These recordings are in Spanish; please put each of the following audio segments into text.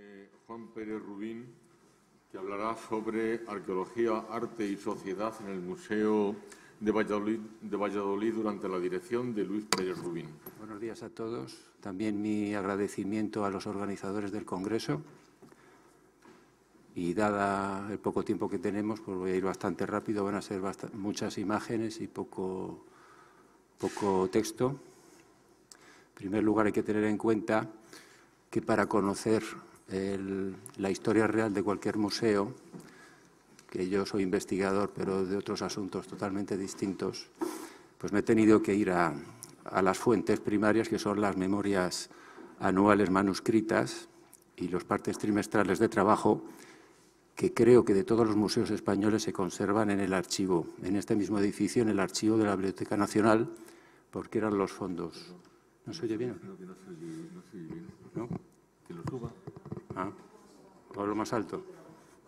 Eh, Juan Pérez Rubín, que hablará sobre arqueología, arte y sociedad en el Museo de Valladolid, de Valladolid durante la dirección de Luis Pérez Rubín. Buenos días a todos. También mi agradecimiento a los organizadores del Congreso. Y dada el poco tiempo que tenemos, pues voy a ir bastante rápido. Van a ser muchas imágenes y poco, poco texto. En primer lugar, hay que tener en cuenta que para conocer el, la historia real de cualquier museo, que yo soy investigador, pero de otros asuntos totalmente distintos, pues me he tenido que ir a, las fuentes primarias, que son las memorias anuales manuscritas y los partes trimestrales de trabajo, que creo que de todos los museos españoles se conservan en el archivo, en este mismo edificio, en el archivo de la Biblioteca Nacional, porque eran los fondos. ¿No se oye bien? lo suba. Ah, lo más alto.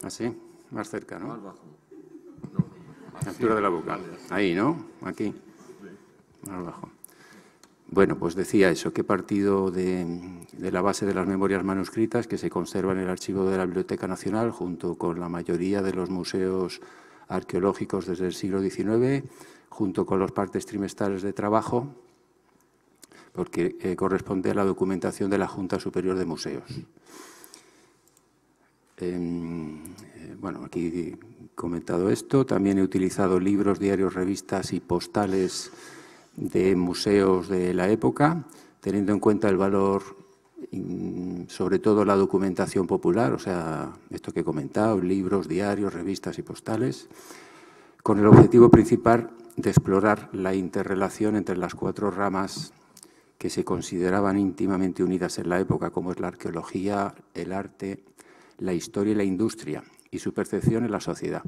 Así, más cerca, ¿no? Más bajo. altura de la boca. Ahí, ¿no? Aquí. Más bajo. Bueno, pues decía eso, que he partido de, la base de las memorias manuscritas que se conservan en el archivo de la Biblioteca Nacional junto con la mayoría de los museos arqueológicos desde el siglo XIX, junto con los partes trimestrales de trabajo, porque eh, corresponde a la documentación de la Junta Superior de Museos. Em, eh, bueno, aquí he comentado esto. También he utilizado libros, diarios, revistas y postales de museos de la época, teniendo en cuenta el valor, sobre todo la documentación popular, o sea, esto que he comentado, libros, diarios, revistas y postales, con el objetivo principal de explorar la interrelación entre las cuatro ramas que se consideraban íntimamente unidas en la época, como es la arqueología, el arte, la historia y la industria y su percepción en la sociedad.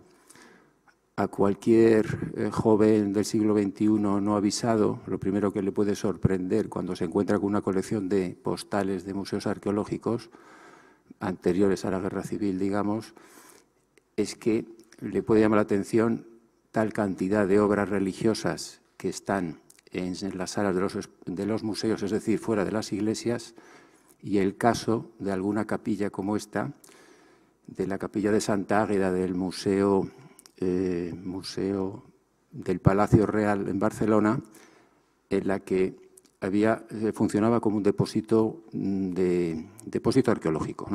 A cualquier eh, joven del siglo XXI no avisado, lo primero que le puede sorprender cuando se encuentra con una colección de postales de museos arqueológicos anteriores a la guerra civil, digamos, es que le puede llamar la atención tal cantidad de obras religiosas que están en las salas de los, de los museos, es decir, fuera de las iglesias, y el caso de alguna capilla como esta, de la capilla de Santa Águeda del eh, Museo, del Palacio Real en Barcelona, en la que había, eh, funcionaba como un depósito, mm, de, depósito arqueológico.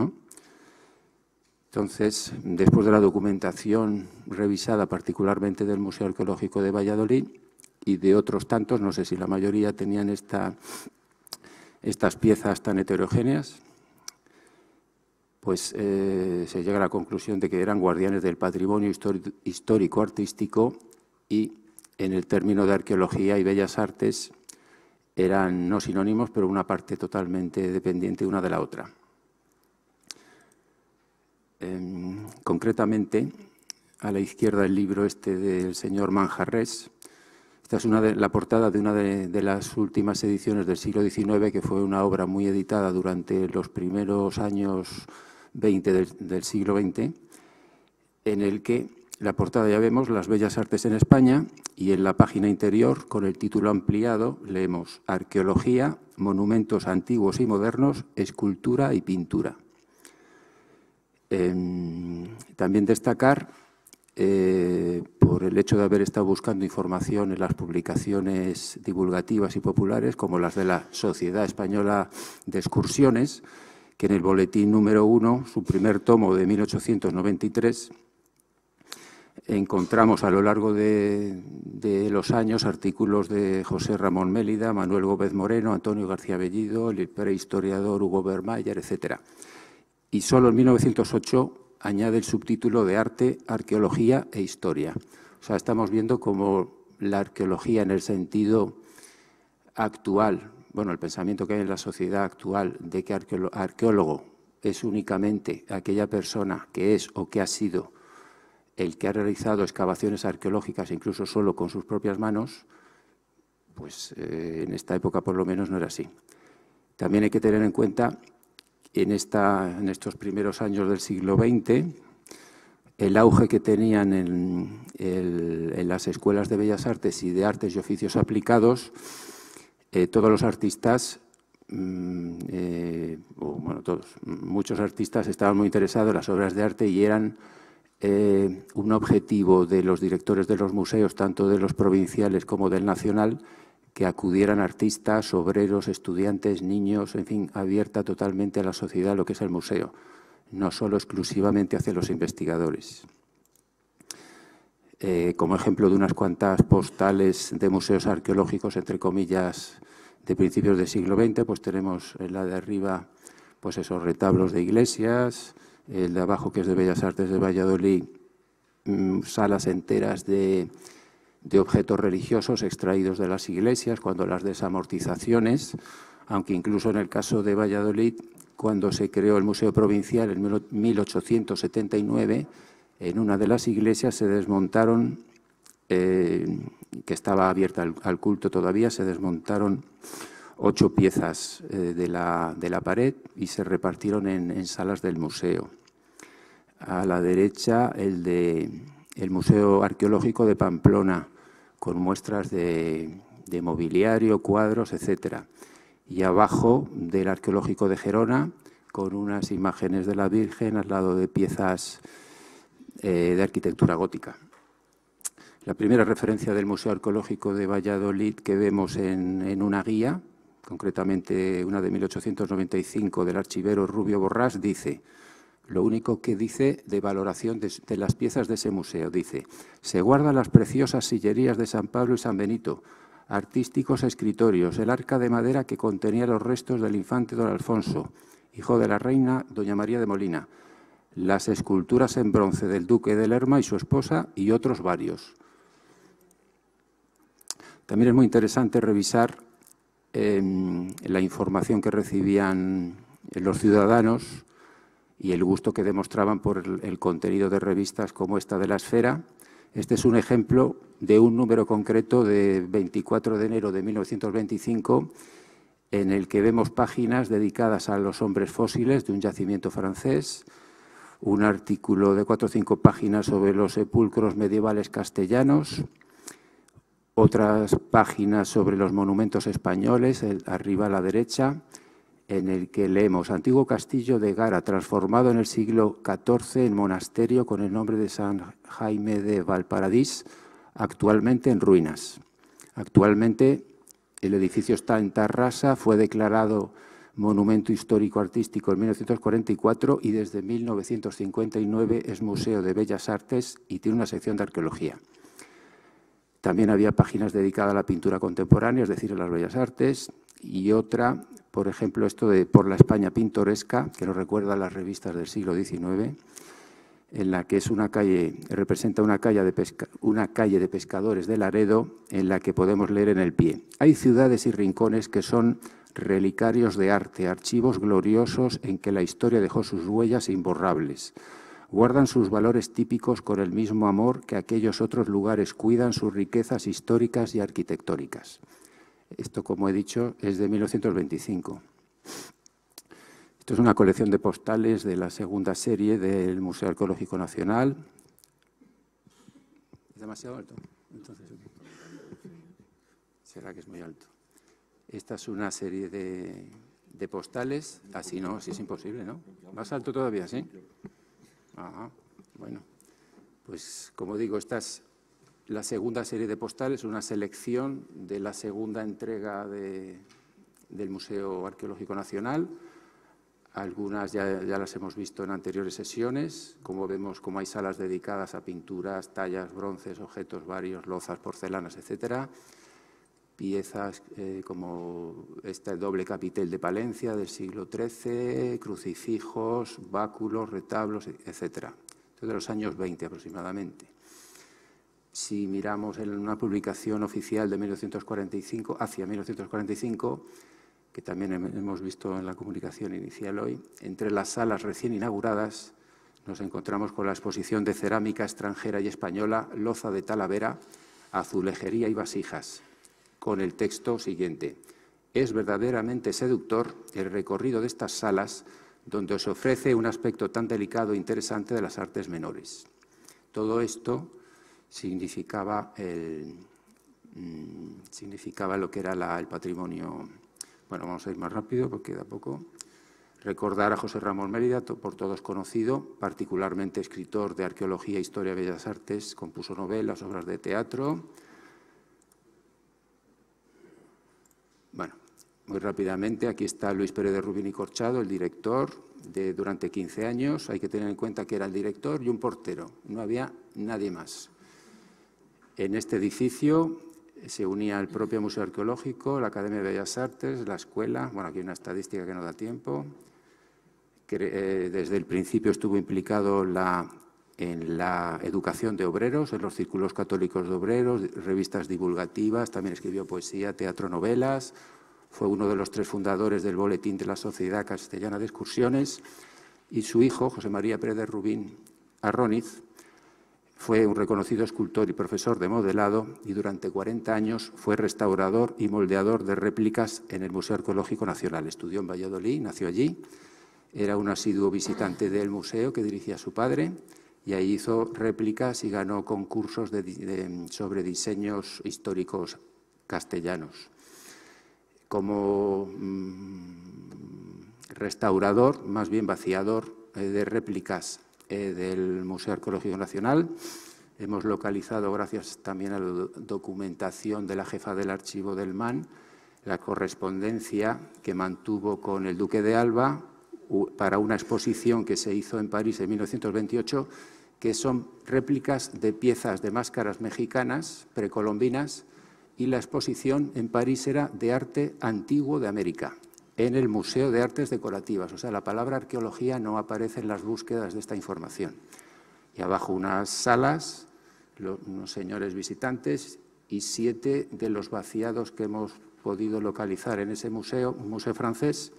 Entonces, después de la documentación revisada particularmente del Museo Arqueológico de Valladolid y de otros tantos, no sé si la mayoría tenían estas piezas tan heterogéneas, pues eh, se llega a la conclusión de que eran guardianes del patrimonio histórico-artístico y en el término de arqueología y bellas artes eran no sinónimos, pero una parte totalmente dependiente una de la otra. Em, concretamente, a la izquierda el libro este del señor Manjarres. Esta es una la portada de una de las últimas ediciones del siglo XIX, que fue una obra muy editada durante los primeros años del, siglo XX, en el que la portada ya vemos las bellas artes en España y en la página interior, con el título ampliado, leemos Arqueología, monumentos antiguos y modernos, escultura y pintura. Em, también destacar, eh, por el hecho de haber estado buscando información en las publicaciones divulgativas y populares, como las de la Sociedad Española de Excursiones, que en el boletín número uno, su primer tomo de 1893, encontramos a lo largo de, los años artículos de José Ramón Mélida, Manuel Gómez Moreno, Antonio García Bellido, el prehistoriador Hugo Bermayer, etc. Y solo en 1908 añade el subtítulo de Arte, Arqueología e Historia. O sea, estamos viendo cómo la arqueología en el sentido actual bueno, el pensamiento que hay en la sociedad actual de que arqueólogo es únicamente aquella persona que es o que ha sido el que ha realizado excavaciones arqueológicas, incluso solo con sus propias manos, pues eh, en esta época por lo menos no era así. También hay que tener en cuenta en, en estos primeros años del siglo XX el auge que tenían en las escuelas de bellas artes y de artes y oficios aplicados eh, todos los artistas, mm, eh, o, bueno, todos, muchos artistas estaban muy interesados en las obras de arte y eran eh, un objetivo de los directores de los museos, tanto de los provinciales como del nacional, que acudieran artistas, obreros, estudiantes, niños, en fin, abierta totalmente a la sociedad lo que es el museo, no solo exclusivamente hacia los investigadores. Eh, como ejemplo de unas cuantas postales de museos arqueológicos, entre comillas, de principios del siglo XX, pues tenemos en la de arriba pues esos retablos de iglesias, el de abajo que es de Bellas Artes de Valladolid, mm, salas enteras de, de objetos religiosos extraídos de las iglesias, cuando las desamortizaciones, aunque incluso en el caso de Valladolid, cuando se creó el Museo Provincial en 1879, en una de las iglesias se desmontaron, eh, que estaba abierta al, culto todavía, se desmontaron ocho piezas eh, de, la, pared y se repartieron en, en, salas del museo. A la derecha, el de el Museo Arqueológico de Pamplona, con muestras de, de mobiliario, cuadros, etcétera. Y abajo, del Arqueológico de Gerona, con unas imágenes de la Virgen al lado de piezas eh, de arquitectura gótica. La primera referencia del Museo Arqueológico de Valladolid que vemos en, una guía, concretamente una de 1895 del archivero Rubio Borrás, dice, lo único que dice de valoración de, las piezas de ese museo. Dice, se guardan las preciosas sillerías de San Pablo y San Benito, artísticos e escritorios, el arca de madera que contenía los restos del infante don Alfonso, hijo de la reina doña María de Molina, las esculturas en bronce del duque de Lerma y su esposa y otros varios. También es muy interesante revisar em, la información que recibían eh, los ciudadanos y el gusto que demostraban por el, el contenido de revistas como esta de la esfera. Este es un ejemplo de un número concreto de 24 de enero de 1925 en el que vemos páginas dedicadas a los hombres fósiles de un yacimiento francés, un artículo de cuatro o cinco páginas sobre los sepulcros medievales castellanos, otras páginas sobre los monumentos españoles, arriba a la derecha, en el que leemos Antiguo Castillo de Gara, transformado en el siglo XIV en monasterio con el nombre de San Jaime de Valparadís, actualmente en ruinas. Actualmente el edificio está en Tarrasa, fue declarado monumento histórico artístico en 1944 y desde 1959 es Museo de Bellas Artes y tiene una sección de arqueología. También había páginas dedicadas a la pintura contemporánea, es decir, a las bellas artes, y otra, por ejemplo, esto de Por la España pintoresca, que nos recuerda a las revistas del siglo XIX, en la que es una calle, representa una calle, de una calle de pescadores de Laredo, en la que podemos leer en el pie. Hay ciudades y rincones que son relicarios de arte, archivos gloriosos en que la historia dejó sus huellas e imborrables. Guardan sus valores típicos con el mismo amor que aquellos otros lugares cuidan sus riquezas históricas y arquitectónicas. Esto, como he dicho, es de 1925. Esto es una colección de postales de la segunda serie del Museo Arqueológico Nacional. ¿Es demasiado alto? Entonces, ¿Será que es muy alto? Esta es una serie de, postales. Así ah, no, así es imposible, ¿no? Más alto todavía, ¿sí? Ajá, bueno. Pues, como digo, esta es la segunda serie de postales, una selección de la segunda entrega del Museo Arqueológico Nacional. Algunas ya, ya, las hemos visto en anteriores sesiones, como vemos como hay salas dedicadas a pinturas, tallas, bronces, objetos varios, lozas, porcelanas, etcétera piezas eh, como este doble capitel de Palencia del siglo XIII, crucifijos, báculos, retablos, etc. de los años 20 aproximadamente. Si miramos en una publicación oficial de 1945, hacia 1945, que también hemos visto en la comunicación inicial hoy, entre las salas recién inauguradas nos encontramos con la exposición de cerámica extranjera y española, loza de Talavera, azulejería y vasijas, con el texto siguiente. Es verdaderamente seductor el recorrido de estas salas donde se ofrece un aspecto tan delicado e interesante de las artes menores. Todo esto significaba, mm, lo que era el patrimonio. Bueno, vamos a ir más rápido porque da poco. Recordar a José Ramón Mérida, por todos conocido, particularmente escritor de arqueología, historia y bellas artes, compuso novelas, obras de teatro, Muy rápidamente, aquí está Luis Pérez de Rubín y Corchado, el director, de durante 15 años. Hay que tener en cuenta que era el director y un portero. No había nadie más. En este edificio se unía el propio Museo Arqueológico, la Academia de Bellas Artes, la escuela. Bueno, aquí hay una estadística que no da tiempo. Eh, desde el principio estuvo implicado en la educación de obreros, en los círculos católicos de obreros, revistas divulgativas, también escribió poesía, teatro, novelas, fue uno de los tres fundadores del Boletín de la Sociedad Castellana de Excursiones, y su hijo, José María Pérez Rubín Arróniz, fue un reconocido escultor y profesor de modelado y durante 40 años fue restaurador y moldeador de réplicas en el Museo Arqueológico Nacional. Estudió en Valladolid, nació allí, era un asiduo visitante del museo que dirigía su padre y ahí hizo réplicas y ganó concursos sobre diseños históricos castellanos como mm, restaurador, más bien vaciador eh, de réplicas eh, del Museo Arqueológico Nacional. Hemos localizado, gracias también a la documentación de la jefa del archivo del MAN, la correspondencia que mantuvo con el duque de Alba para una exposición que se hizo en París en 1928, que son réplicas de piezas de máscaras mexicanas precolombinas y la exposición en París era de arte antiguo de América, en el Museo de Artes Decorativas. O sea, la palabra arqueología no aparece en las búsquedas de esta información. Y abajo unas salas, unos señores visitantes y siete de los vaciados que hemos podido localizar en ese museo, museo francés,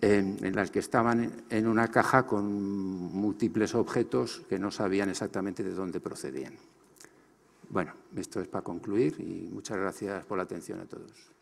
en, las que estaban en una caja con múltiples objetos que no sabían exactamente de dónde procedían. Bueno, esto es para concluir y muchas gracias por la atención a todos.